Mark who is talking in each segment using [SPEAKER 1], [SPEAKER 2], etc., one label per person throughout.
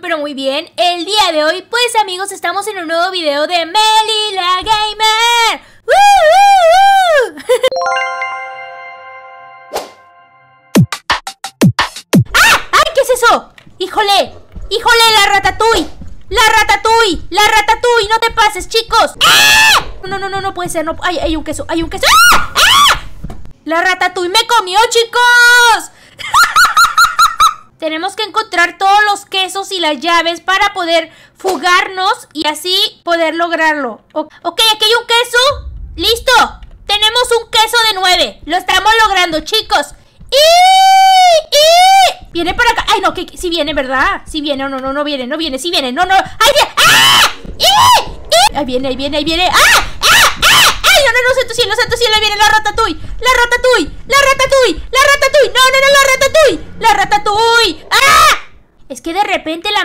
[SPEAKER 1] pero muy bien El día de hoy, pues amigos, estamos en un nuevo video de Meli la Gamer ¡Woo, ah ¡Ay! ¿Qué es eso? ¡Híjole! ¡Híjole! ¡La ratatouille! ¡La ratatouille! ¡La ratatouille! ¡No te pases, chicos! ¡Ah! No, no, no, no puede ser no... ¡Hay un queso! ¡Hay un queso! ¡Ah! ¡Ah! ¡La ratatouille me comió, chicos! encontrar todos los quesos y las llaves para poder fugarnos y así poder lograrlo. ok, aquí hay un queso. ¡Listo! Tenemos un queso de nueve. Lo estamos logrando, chicos. ¡Y! ¡Y! Viene para acá. Ay, no, que, si viene, ¿verdad? Si viene, no, no, no viene, no viene, si viene, no, no. ¡Ay, viene! ¡Ah! ¡Y! Ahí viene, ahí viene, ahí viene. ¡Ah! ¡Ah! ¡Ah! ¡Ay, no, no, no, santo cielo, santo cielo! Ahí viene la ratatouille. La ratatouille. La ratatouille. La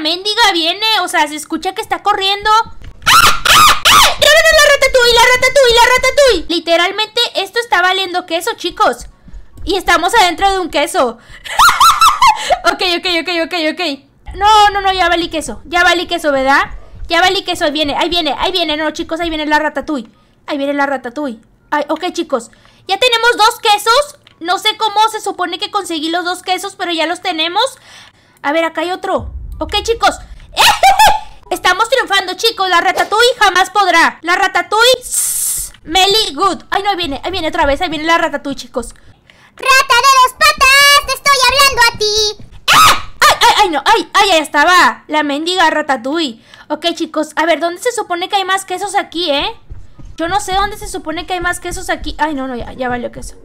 [SPEAKER 1] mendiga viene. O sea, se escucha que está corriendo. ¡La ratatouille! ¡La ratatouille! ¡La ratatouille! Literalmente, esto está valiendo queso, chicos. Y estamos adentro de un queso. ok, ok, ok, ok, ok. No, no, no, ya valí queso. Ya valí queso, ¿verdad? Ya valí queso. Ahí viene, ahí viene, ahí viene. No, chicos, ahí viene la rata ratatouille. Ahí viene la ratatouille. Ay, ok, chicos. Ya tenemos dos quesos. No sé cómo se supone que conseguí los dos quesos, pero ya los tenemos. A ver, acá hay otro. Ok, chicos. Estamos triunfando, chicos. La Ratatouille jamás podrá. La Ratatouille... Meli Good. Ay, no, ahí viene. Ahí viene otra vez. Ahí viene la Ratatouille, chicos. Rata de los patas, te estoy hablando a ti. ¡Eh! ¡Ay, ay, ay, no! ¡Ay, ay, ahí estaba! La mendiga Ratatouille. Ok, chicos. A ver, ¿dónde se supone que hay más quesos aquí, eh? Yo no sé dónde se supone que hay más quesos aquí. Ay, no, no, ya, ya valió queso.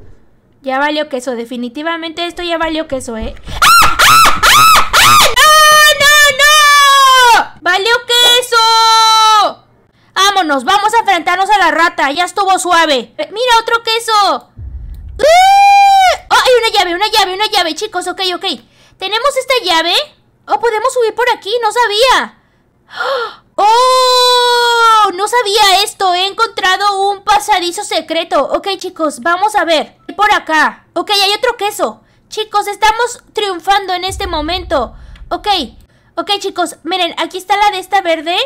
[SPEAKER 1] Ya valió queso, definitivamente esto ya valió queso, ¿eh? ¡Ah! vamos a enfrentarnos a la rata. Ya estuvo suave. Eh, mira, otro queso. ¡Ah! ¡Oh, hay una llave, una llave, una llave, chicos! Ok, ok. ¿Tenemos esta llave? ¿O oh, podemos subir por aquí! ¡No sabía! ¡Oh! ¡Oh! No sabía esto. He encontrado un pasadizo secreto. Ok, chicos, vamos a ver. Por acá. Ok, hay otro queso. Chicos, estamos triunfando en este momento. Ok. Ok, chicos, miren, aquí está la de esta verde.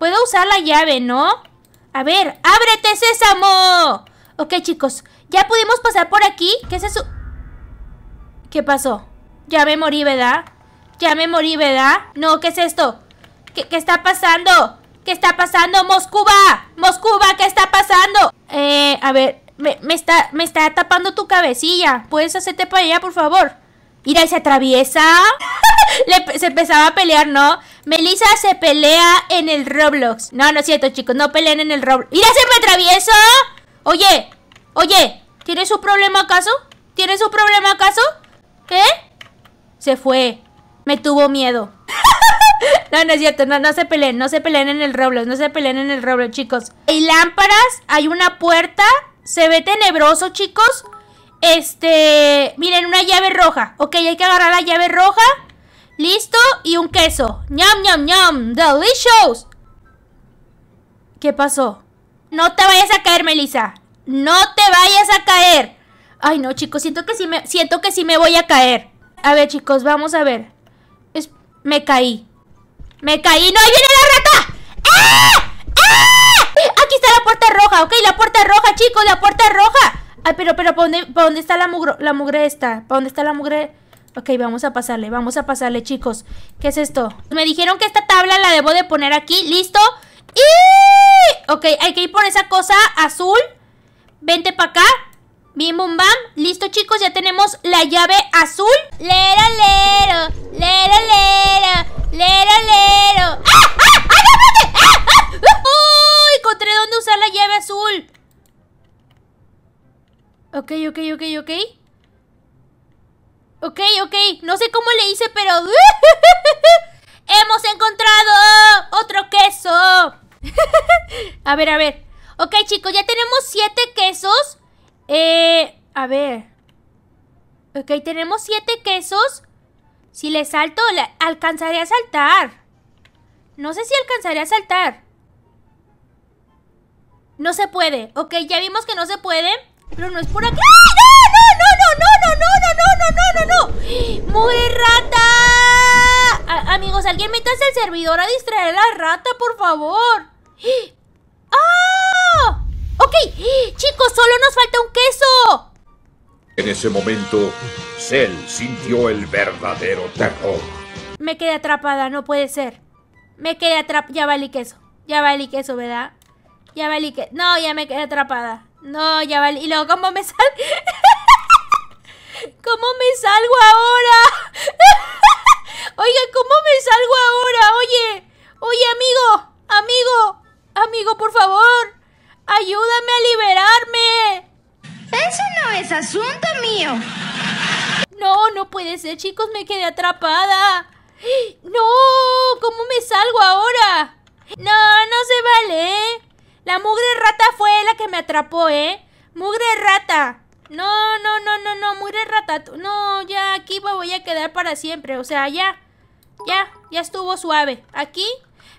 [SPEAKER 1] Puedo usar la llave, ¿no? A ver, ábrete, sésamo. Ok, chicos, ya pudimos pasar por aquí. ¿Qué es eso? ¿Qué pasó? Ya me morí, ¿verdad? Ya me morí, ¿verdad? No, ¿qué es esto? ¿Qué, está pasando? ¿Qué está pasando, Moscuba? Moscuba, ¿qué está pasando? Eh, a ver, me, me, está, me está tapando tu cabecilla. ¿Puedes hacerte para allá, por favor? Mira, se atraviesa. se empezaba a pelear, ¿no? Melissa se pelea en el Roblox. No, no es cierto, chicos. No peleen en el Roblox. ¡Mira, se me atraviesa! Oye, oye. ¿Tienes su problema acaso? ¿Tienes su problema acaso? ¿Qué? Se fue. Me tuvo miedo. no, no es cierto. No, no se peleen. No se peleen en el Roblox. No se peleen en el Roblox, chicos. Hay lámparas. Hay una puerta. Se ve tenebroso, chicos. Este, miren, una llave roja. Ok, hay que agarrar la llave roja. Listo, y un queso. ¡Ñam, ñam, ñam! ¡Delicious! ¿Qué pasó? No te vayas a caer, Melissa. No te vayas a caer. Ay, no, chicos, siento que sí me, siento que sí me voy a caer. A ver, chicos, vamos a ver. Es, me caí. Me caí. ¡No, ahí viene la rata! ¡Ah! ¡Ah! Aquí está la puerta roja, ok, la puerta roja, chicos, la puerta roja. Ay, ah, pero, pero, ¿para dónde, está la mugre, la mugre esta? ¿Para dónde está la mugre? Ok, vamos a pasarle, vamos a pasarle, chicos. ¿Qué es esto? Me dijeron que esta tabla la debo de poner aquí, ¿listo? ¡Y! Ok, hay que ir por esa cosa azul. Vente para acá. Bien, bum, bam. Listo, chicos, ya tenemos la llave azul. Lero, lero, lero, lero, lero, lero. ¡Ah! ¡Ah! ok, ok, ok. Ok, ok. No sé cómo le hice, pero... ¡Hemos encontrado otro queso! a ver, a ver. Ok, chicos, ya tenemos siete quesos. Eh, a ver. Ok, tenemos siete quesos. Si le salto, alcanzaré a saltar. No sé si alcanzaré a saltar. No se puede. Ok, ya vimos que no se puede. Pero no es por aquí. ¡Ah! ¡No, no, no, no, no, no, no, no, no, no, no! no rata! amigos, alguien métase al servidor a distraer a la rata, por favor. ¡Ah! Ok, chicos, solo nos falta un queso. En ese momento, Cell sintió el verdadero terror. Me quedé atrapada, no puede ser. Me quedé atrapada. Ya valí queso. Ya el queso, ¿verdad? Ya valí queso. No, ya me quedé atrapada. No, ya vale. Y luego, ¿cómo me salgo? ¿Cómo me salgo ahora? Oiga, ¿cómo me salgo ahora? Oye, oye, amigo, amigo, amigo, por favor, ayúdame a liberarme. Eso no es asunto mío. No, no puede ser, chicos, me quedé atrapada. No, ¿cómo me salgo ahora? No, no se vale. La mugre rata fue la que me atrapó, ¿eh? Mugre rata. No, no, no, no, no, mugre rata. No, ya aquí me voy a quedar para siempre. O sea, ya. Ya, ya estuvo suave. Aquí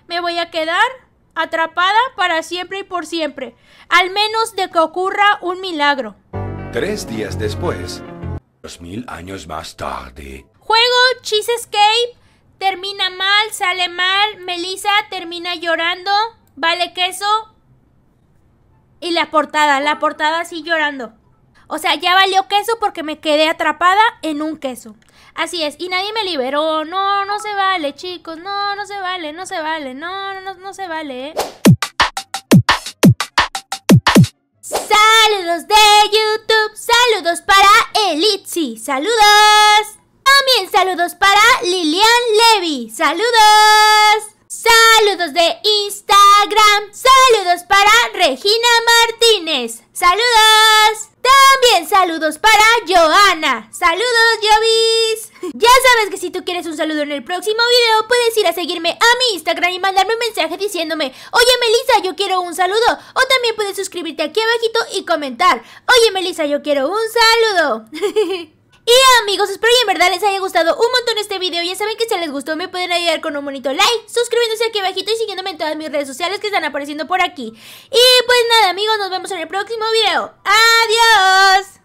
[SPEAKER 1] me voy a quedar atrapada para siempre y por siempre. Al menos de que ocurra un milagro. Tres días después, dos mil años más tarde. Juego Cheese Escape. termina mal, sale mal. Melissa termina llorando. Vale queso, y la portada, la portada así llorando. O sea, ya valió queso porque me quedé atrapada en un queso. Así es, y nadie me liberó. No, no se vale, chicos. No, no se vale, no se vale. No, no, no se vale. ¿eh? Saludos de YouTube, saludos para Elitsi, saludos. También saludos para Lilian Levy, saludos. Saludos de Instagram. Saludos para Regina Martínez. Saludos. También saludos para Johanna. Saludos, Jovis. Ya sabes que si tú quieres un saludo en el próximo video, puedes ir a seguirme a mi Instagram y mandarme un mensaje diciéndome, oye Melisa, yo quiero un saludo. O también puedes suscribirte aquí abajito y comentar, oye Melisa, yo quiero un saludo. Y amigos, espero que en verdad les haya gustado un montón este video. Ya saben que si les gustó me pueden ayudar con un bonito like, suscribiéndose aquí abajito y siguiéndome en todas mis redes sociales que están apareciendo por aquí. Y pues nada amigos, nos vemos en el próximo video. ¡Adiós!